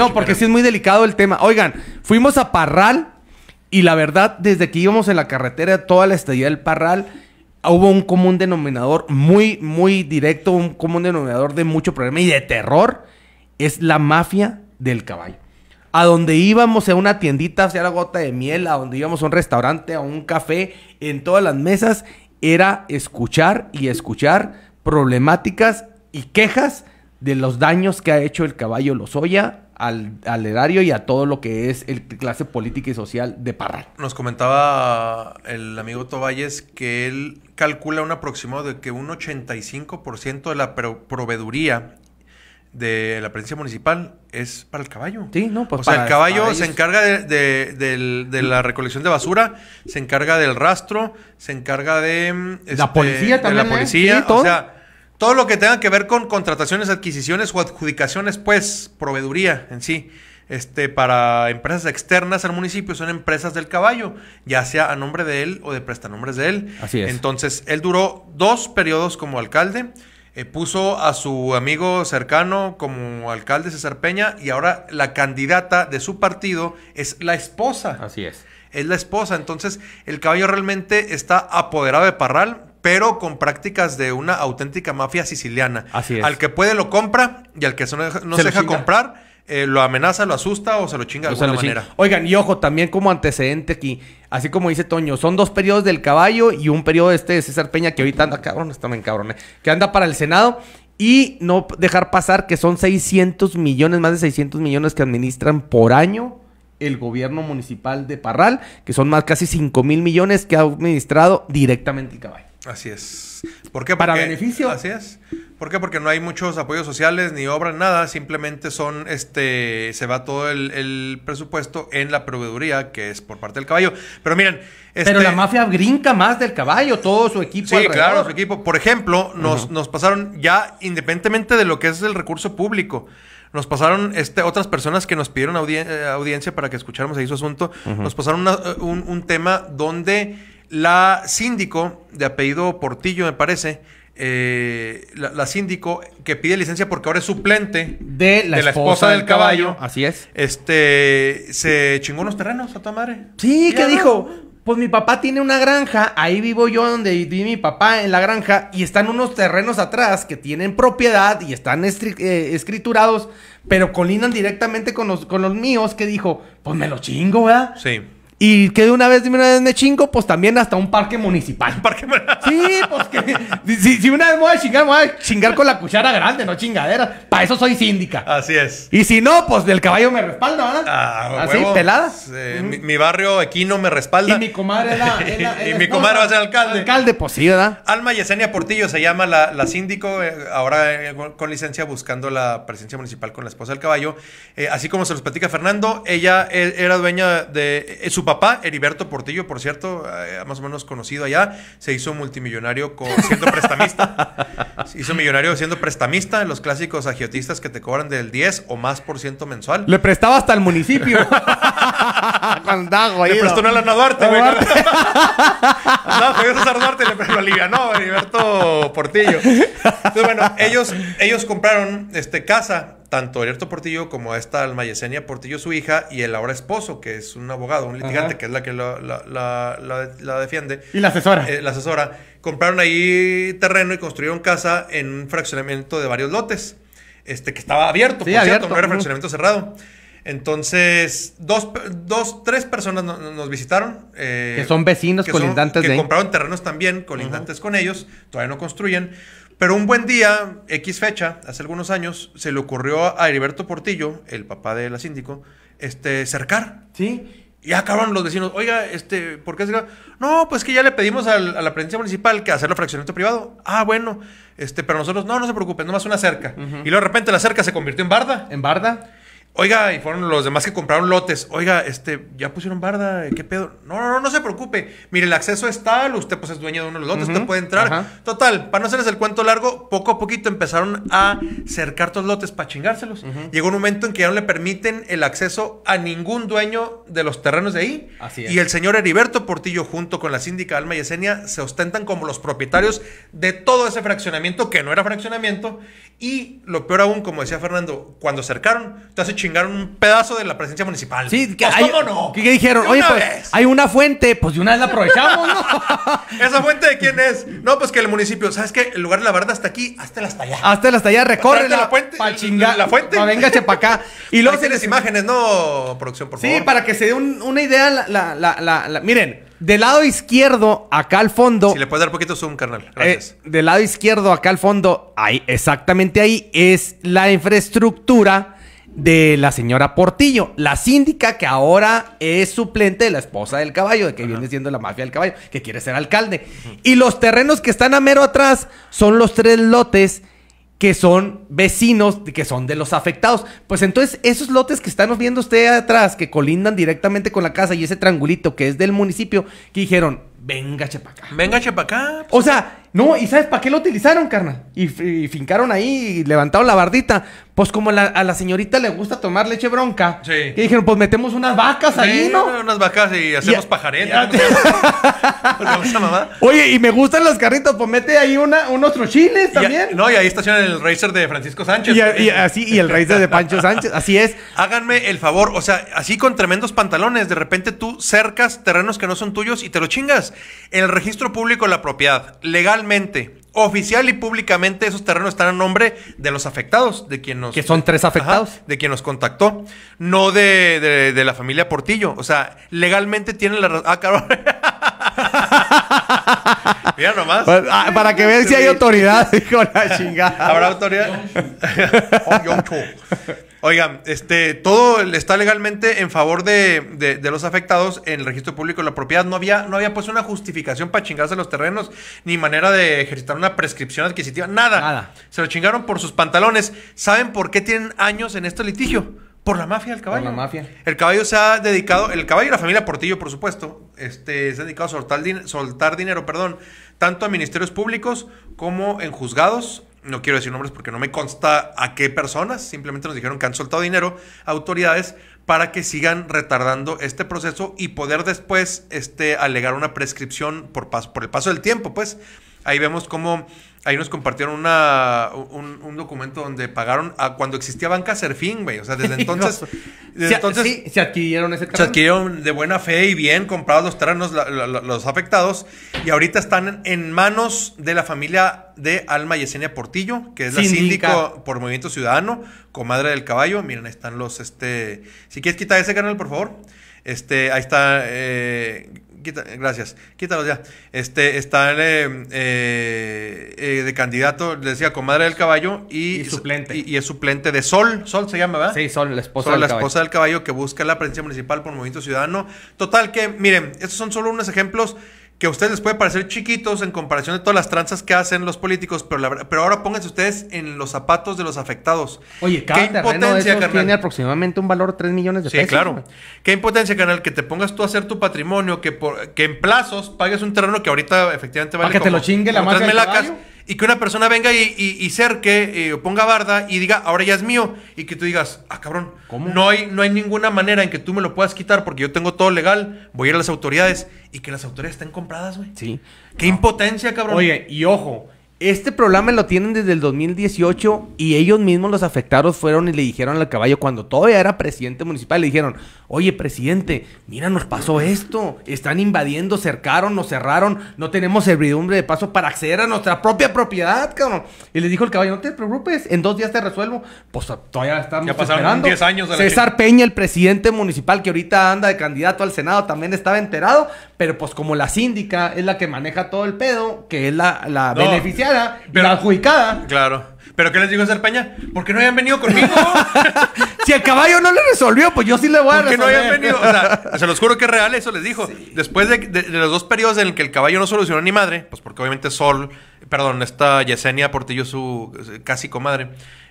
No, porque sí es muy delicado el tema. Oigan, fuimos a Parral y la verdad, desde que íbamos en la carretera, toda la estadía del Parral, hubo un común denominador muy, muy directo, un común denominador de mucho problema y de terror, es la mafia del caballo. A donde íbamos a una tiendita, hacia la gota de miel, a donde íbamos a un restaurante, a un café, en todas las mesas, era escuchar y escuchar problemáticas y quejas de los daños que ha hecho el caballo Lozoya al, al erario y a todo lo que es el clase política y social de Parra. Nos comentaba el amigo Tovalles que él calcula un aproximado de que un 85% de la proveeduría de la presidencia municipal es para el caballo. Sí, no, pues. O sea, el caballo se encarga de, la recolección de basura, se encarga del rastro, se encarga de. Mm, la policía este, también. la ¿eh? policía. o sea todo lo que tenga que ver con contrataciones, adquisiciones o adjudicaciones, pues, proveeduría en sí. Este, para empresas externas al municipio son empresas del caballo, ya sea a nombre de él o de prestanombres de él. Así es. Entonces, él duró dos periodos como alcalde, eh, puso a su amigo cercano como alcalde César Peña y ahora la candidata de su partido es la esposa. Así es. Es la esposa, entonces el caballo realmente está apoderado de Parral, pero con prácticas de una auténtica mafia siciliana. Así es. Al que puede lo compra y al que no, se, deja comprar, eh, lo amenaza, lo asusta o se lo chinga de alguna manera. Oigan, y ojo, también como antecedente aquí, así como dice Toño, son dos periodos del caballo y un periodo este de César Peña que ahorita anda, cabrón, está bien cabrón, eh, que anda para el Senado. Y no dejar pasar que son 600 millones, más de 600 millones que administran por año el gobierno municipal de Parral, que son más casi 5 mil millones que ha administrado directamente el caballo. Así es. ¿Por qué? Para beneficio. Así es. ¿Por qué? Porque no hay muchos apoyos sociales ni obra, nada. Simplemente son, este, se va todo el, presupuesto en la proveeduría, que es por parte del caballo. Pero miren. Pero este la mafia brinca más del caballo, todo su equipo. Sí, claro, su equipo. Por ejemplo, nos, nos pasaron ya, independientemente de lo que es el recurso público, nos pasaron este, otras personas que nos pidieron eh, audiencia para que escucháramos ahí su asunto. Nos pasaron un tema donde la síndico, de apellido Portillo, me parece, eh, la, síndico que pide licencia porque ahora es suplente de la, esposa, del, caballo, Así es. Este se chingó unos terrenos a tu madre. Sí, que dijo. Pues mi papá tiene una granja, ahí vivo yo donde viví mi papá en la granja, y están unos terrenos atrás que tienen propiedad y están eh, escriturados, pero colinan directamente con los, con los míos, que dijo, pues me lo chingo, ¿verdad? Sí. Y que de una vez, de una vez me chingo, pues también hasta un parque municipal. Parque... Sí, pues que. Si, una vez me voy a chingar, voy a chingar con la cuchara grande, no chingadera. Para eso soy síndica. Así es. Y si no, pues del caballo me respalda, ¿verdad? Ah, Así, pelada. Eh, mi, barrio equino me respalda. Y mi comadre era. y, mi comadre va a ser alcalde. Alcalde, pues sí, ¿verdad? Alma Yesenia Portillo se llama la, síndico, eh, ahora eh, con licencia buscando la presencia municipal con la esposa del caballo. así como se los platica Fernando, ella e, era dueña de. su papá, Heriberto Portillo, por cierto, eh, más o menos conocido allá, se hizo multimillonario con, siendo prestamista. se hizo millonario siendo prestamista, los clásicos agiotistas que te cobran del 10 o más por ciento mensual. Le prestaba hasta el municipio. Le prestó una lana a Duarte, no, pues, a Duarte, le lo no, Heriberto Portillo. Entonces, bueno, ellos, ellos compraron este, casa tanto Alberto Portillo como esta Alma Portillo, su hija, y el ahora esposo, que es un abogado, un litigante, que es la que la, defiende. Y la asesora. Eh, la asesora. Compraron ahí terreno y construyeron casa en un fraccionamiento de varios lotes, este, que estaba abierto, sí, no era fraccionamiento cerrado. Entonces, dos, tres personas nos visitaron. Eh, que son vecinos colindantes de. Que compraron terrenos también, colindantes con ellos, todavía no construyen. Pero un buen día, X fecha, hace algunos años, se le ocurrió a Heriberto Portillo, el papá de la síndico, este, cercar. Sí. Y acabaron los vecinos, oiga, este, ¿por qué No, pues que ya le pedimos a la presidencia municipal que hacerlo fraccionamiento privado. Ah, bueno, este, pero nosotros, no, no se preocupen, nomás una cerca. Y luego de repente la cerca se convirtió en barda. En barda. Oiga, y fueron los demás que compraron lotes. Oiga, este, ya pusieron barda, ¿qué pedo? No, no, no, no se preocupe. Mire, el acceso es tal, usted pues es dueño de uno de los lotes, usted puede entrar. Total, para no hacerles el cuento largo, poco a poquito empezaron a cercar todos los lotes para chingárselos. Llegó un momento en que ya no le permiten el acceso a ningún dueño de los terrenos de ahí. Así es. Y el señor Heriberto Portillo, junto con la síndica Alma Yesenia, se ostentan como los propietarios de todo ese fraccionamiento, que no era fraccionamiento. Y lo peor aún, como decía Fernando, cuando cercaron, te has hecho chingar un pedazo de la presencia municipal. Sí, que pues, hay, ¿cómo no? ¿Qué, dijeron? Oye, pues hay una fuente, pues de una vez la aprovechamos, ¿Esa fuente de quién es? No, pues que el municipio, ¿sabes qué? El lugar de la barda hasta aquí, hasta hasta allá. Hasta hasta allá, recorre la, la, chingar, la fuente. venga, para acá. Y luego tienes imágenes, ¿no, producción, por favor? Sí, para que se dé una idea, miren, del lado izquierdo, acá al fondo. Si le puedes dar poquito zoom, carnal. Eh, gracias. del lado izquierdo, acá al fondo, ahí, exactamente ahí, es la infraestructura de la señora Portillo, la síndica que ahora es suplente de la esposa del caballo, de que viene siendo la mafia del caballo, que quiere ser alcalde. Y los terrenos que están a mero atrás son los tres lotes que son vecinos, que son de los afectados. Pues entonces, esos lotes que están viendo usted atrás, que colindan directamente con la casa y ese triangulito que es del municipio, que dijeron, venga Chepacá. Venga Chepacá. Pues, o sea, no, ¿y sabes para qué lo utilizaron, carnal? Y, fincaron ahí y levantaron la bardita. Pues como a la señorita le gusta tomar leche bronca. Sí. Que dijeron, pues metemos unas vacas ahí, ¿no? Unas vacas y hacemos pajaretas. Pues Oye, y me gustan las carritos, pues mete ahí una, unos trochiles también. no, y ahí estaciona el Racer de Francisco Sánchez. Y, así, y el Racer de Pancho Sánchez, así es. Háganme el favor, o sea, así con tremendos pantalones, de repente tú cercas terrenos que no son tuyos y te lo chingas. El registro público de la propiedad, legal oficial y públicamente esos terrenos están a nombre de los afectados, de quien nos... Que son tres afectados. de quien nos contactó, no de, la familia Portillo. O sea, legalmente tienen la... Ah, Mira nomás. Pues, ah, para, que vean si hay autoridad, dijo la chingada. ¿Habrá autoridad? Oigan, este, todo está legalmente en favor de, los afectados en el registro público de la propiedad. No había, no había pues una justificación para chingarse los terrenos, ni manera de ejercitar una prescripción adquisitiva, nada. nada. Se lo chingaron por sus pantalones. ¿Saben por qué tienen años en este litigio? Por la mafia el caballo. Por la mafia. El caballo se ha dedicado, el caballo y la familia Portillo, por supuesto, este, se han dedicado a soltar, soltar dinero, perdón, tanto a ministerios públicos como en juzgados. No quiero decir nombres porque no me consta a qué personas, simplemente nos dijeron que han soltado dinero a autoridades para que sigan retardando este proceso y poder después este, alegar una prescripción por, por el paso del tiempo, pues. Ahí vemos cómo ahí nos compartieron un, documento donde pagaron a cuando existía banca Serfín, güey. O sea, desde entonces. desde se, entonces adquirieron ese terreno. Se adquirieron de buena fe y bien comprados los terrenos, los afectados. Y ahorita están en manos de la familia de Alma Yesenia Portillo, que es la síndica por Movimiento Ciudadano, comadre del caballo. Miren, ahí están los. este Si quieres quitar ese canal, por favor. Este, ahí está. Eh, gracias. Quítalos ya. Este, está eh, eh, de candidato, le decía, comadre del caballo y, suplente. es suplente de Sol. Sol se llama, ¿verdad? Sí, Sol, la esposa Sol, la esposa del caballo que busca la presidencia municipal por Movimiento Ciudadano. Total, que miren, estos son solo unos ejemplos que a ustedes les puede parecer chiquitos en comparación de todas las tranzas que hacen los políticos, pero, pero ahora pónganse ustedes en los zapatos de los afectados. Oye, ¿Qué impotencia, tiene aproximadamente un valor de 3 millones de pesos. Sí, claro. Qué impotencia, canal, que te pongas tú a hacer tu patrimonio, que, que en plazos pagues un terreno que ahorita efectivamente vale que te lo chingue la madre y que una persona venga y, y, y cerque eh, ponga barda y diga, ahora ya es mío, y que tú digas, ah, cabrón, No, hay, no hay ninguna manera en que tú me lo puedas quitar porque yo tengo todo legal, voy a ir a las autoridades y que las autoridades estén compradas, güey. Sí. Qué impotencia, cabrón. Oye, y ojo, este problema lo tienen desde el 2018 y ellos mismos los afectados fueron y le dijeron al caballo cuando todavía era presidente municipal, le dijeron, oye presidente, mira, nos pasó esto, están invadiendo, cercaron, nos cerraron, no tenemos servidumbre de paso para acceder a nuestra propia propiedad, cabrón. Y le dijo el caballo, no te preocupes, en dos días te resuelvo. Pues todavía estamos ya pasaron años. De César Peña, el presidente municipal que ahorita anda de candidato al Senado, también estaba enterado, pero pues como la síndica es la que maneja todo el pedo, que es la, beneficiada, pero, adjudicada. Claro. ¿Pero qué les digo a Serpeña? porque no habían venido conmigo? si el caballo no le resolvió, pues yo sí le voy a resolver. no habían venido? O sea, se los juro que es real, eso les dijo. Después de, los dos periodos en que el caballo no solucionó ni madre, pues porque obviamente Sol, perdón, esta Yesenia Portillo, su casi comadre,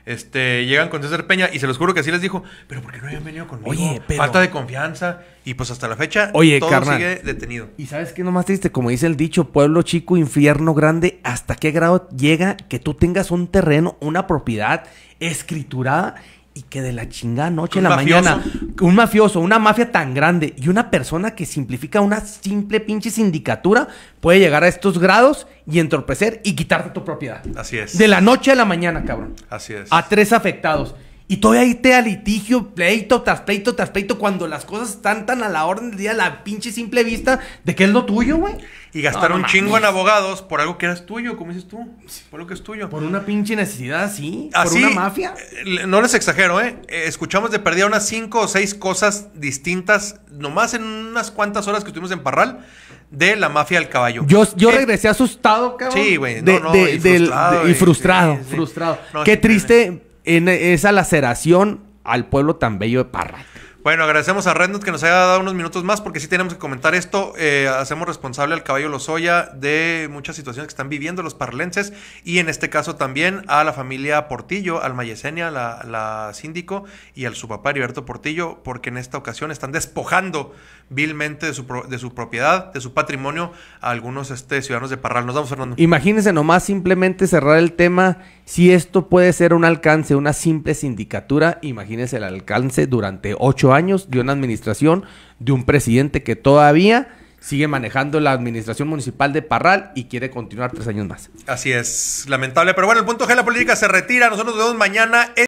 este, llegan con César Peña y se los juro que así les dijo, pero ¿por qué no habían venido conmigo? Falta de confianza y pues hasta la fecha Oye, todo sigue detenido. Y sabes qué es más triste, como dice el dicho, pueblo chico, infierno grande, ¿hasta qué grado llega que tú tengas un terreno, una propiedad escriturada y que de la chingada noche a la mañana, un mafioso, una mafia tan grande y una persona que simplifica una simple pinche sindicatura puede llegar a estos grados y entorpecer y quitarte tu propiedad. Así es. De la noche a la mañana, cabrón. Así es. A tres afectados. Y todavía ahí te litigio, pleito tras pleito tras pleito, cuando las cosas están tan a la orden del día, la pinche simple vista de que es lo tuyo, güey. Y gastar un chingo en abogados por algo que eras tuyo, como dices tú. Por lo que es tuyo. Por una pinche necesidad sí. Así, por una mafia. Eh, no les exagero, eh. ¿eh? Escuchamos de perdida unas cinco o seis cosas distintas, nomás en unas cuantas horas que estuvimos en Parral de la mafia del caballo. Yo, yo regresé asustado, cabrón. Sí, güey. No, no, y frustrado. frustrado, Qué triste en esa laceración al pueblo tan bello de Parra. Bueno, agradecemos a Rednut que nos haya dado unos minutos más porque sí tenemos que comentar esto. Eh, hacemos responsable al caballo Lozoya de muchas situaciones que están viviendo los parlenses y en este caso también a la familia Portillo, al Mayesenia, la, síndico y al su papá Heriberto Portillo porque en esta ocasión están despojando vilmente de su, de su propiedad, de su patrimonio a algunos este, ciudadanos de Parral. Nos vamos, Fernando. Imagínense nomás simplemente cerrar el tema. Si esto puede ser un alcance, una simple sindicatura, imagínense el alcance durante ocho años de una administración de un presidente que todavía sigue manejando la administración municipal de Parral y quiere continuar tres años más. Así es, lamentable. Pero bueno, el punto G de la política se retira. Nosotros nos vemos mañana.